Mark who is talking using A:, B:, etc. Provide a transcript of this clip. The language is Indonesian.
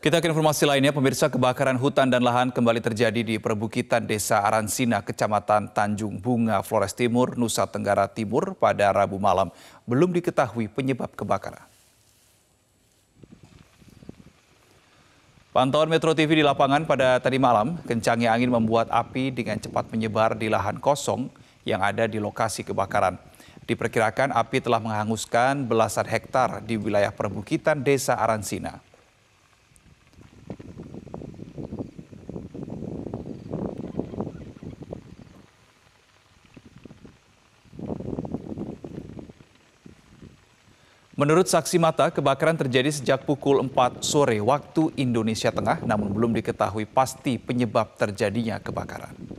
A: Kita ke informasi lainnya, pemirsa kebakaran hutan dan lahan kembali terjadi di perbukitan desa Aransina, kecamatan Tanjung Bunga, Flores Timur, Nusa Tenggara Timur pada Rabu malam. Belum diketahui penyebab kebakaran. Pantauan Metro TV di lapangan pada tadi malam, kencangnya angin membuat api dengan cepat menyebar di lahan kosong yang ada di lokasi kebakaran. Diperkirakan api telah menghanguskan belasan hektar di wilayah perbukitan desa Aransina. Menurut saksi mata, kebakaran terjadi sejak pukul 4 sore waktu Indonesia Tengah, namun belum diketahui pasti penyebab terjadinya kebakaran.